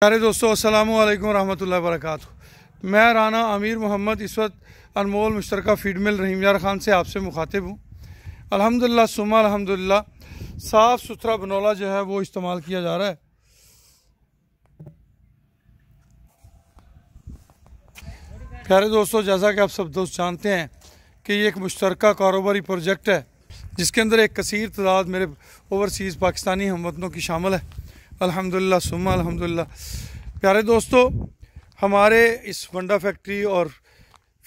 प्यारे दोस्तों असलम वालेकुम रहमतुल्लाहि मैं राना आमिर मोहम्मद इस वक्त अनमोल मुश्तरका फीड मिल रहीमयार ख़ान से आपसे मुखातिब हूँ अल्हम्दुलिल्लाह सुमा अल्हम्दुलिल्लाह साफ़ सुथरा बनौला जो है वो इस्तेमाल किया जा रहा है प्यारे दोस्तों जैसा कि आप सब दोस्त जानते हैं कि ये एक मुश्तरक कारोबारी प्रोजेक्ट है जिसके अंदर एक कसर तादाद मेरे ओवरसीज़ पाकिस्तानी हम वतनों की शामिल है अल्हम्दुलिल्लाह सुम्मा अल्हम्दुलिल्लाह प्यारे दोस्तों हमारे इस वंडा फैक्ट्री और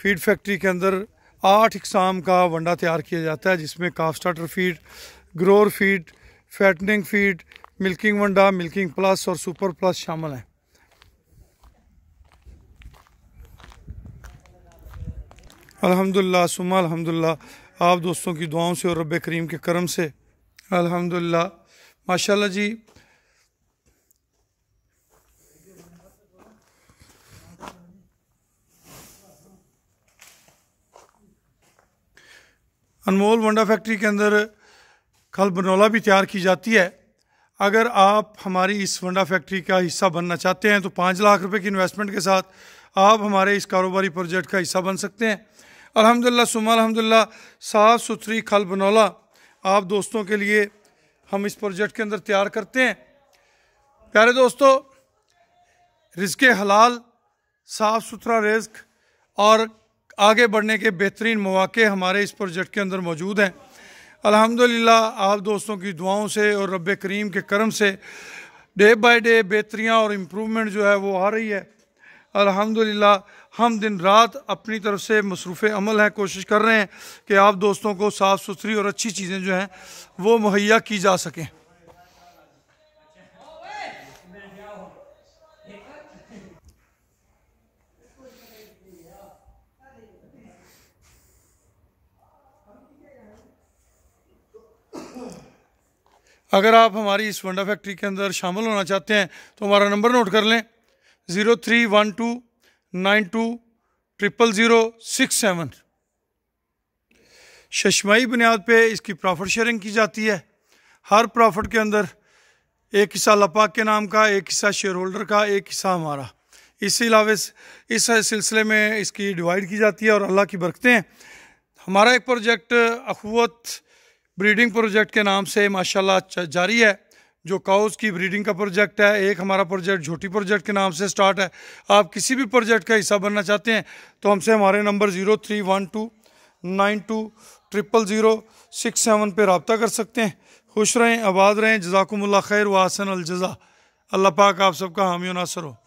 फीड फैक्ट्री के अंदर आठ इकसाम का वंडा तैयार किया जाता है जिसमें calf starter feed grower feed fattening feed milking Wanda milking plus और सुपर प्लस शामिल हैं अल्हम्दुलिल्लाह सुमा अल्हम्दुलिल्लाह आप दोस्तों की दुआओं से और रब करीम के करम से अल्हम्दुलिल्लाह माशाल्लाह जी अनमोल वंडा फैक्ट्री के अंदर कल बनौला भी तैयार की जाती है अगर आप हमारी इस वंडा फैक्ट्री का हिस्सा बनना चाहते हैं तो पाँच लाख रुपए की इन्वेस्टमेंट के साथ आप हमारे इस कारोबारी प्रोजेक्ट का हिस्सा बन सकते हैं अलहमदिल्ला सुमा अलहमदिल्ला साफ़ सुथरी खल बनौला आप दोस्तों के लिए हम इस प्रोजेक्ट के अंदर तैयार करते हैं प्यारे दोस्तों के हलाल साफ़ सुथरा रिज्क और आगे बढ़ने के बेहतरीन मौाक़े हमारे इस प्रोजेक्ट के अंदर मौजूद हैं अल्हम्दुलिल्लाह आप दोस्तों की दुआओं से और रब करीम के करम से डे बाय डे बेहतरियाँ और इम्प्रूवमेंट जो है वो आ रही है अल्हम्दुलिल्लाह हम दिन रात अपनी तरफ से मसरूफ़ अमल है कोशिश कर रहे हैं कि आप दोस्तों को साफ़ सुथरी और अच्छी चीज़ें जो हैं वो मुहैया की जा सकें अगर आप हमारी इस वंडा फैक्ट्री के अंदर शामिल होना चाहते हैं तो हमारा नंबर नोट कर लें zero three one two nine two triple zero six seven शशमाई बुनियाद पे इसकी प्रॉफिट शेयरिंग की जाती है हर प्रॉफिट के अंदर एक हिस्सा लपाक के नाम का एक हिस्सा शेयर होल्डर का एक हिस्सा हमारा इसके अलावा इस, इस सिलसिले में इसकी डिवाइड की जाती है और अल्लाह की बरकतें हमारा एक प्रोजेक्ट अखवत ब्रीडिंग प्रोजेक्ट के नाम से माशाल्लाह जारी है जो काउस की ब्रीडिंग का प्रोजेक्ट है एक हमारा प्रोजेक्ट झोटी प्रोजेक्ट के नाम से स्टार्ट है आप किसी भी प्रोजेक्ट का हिस्सा बनना चाहते हैं तो हमसे हमारे number zero three one two nine two triple zero six seven पर रबता कर सकते हैं खुश रहें आबाद रहें जजाकमल खैर वासन अलज़ा अल्लाह पाक आप सबका हामी नासर हो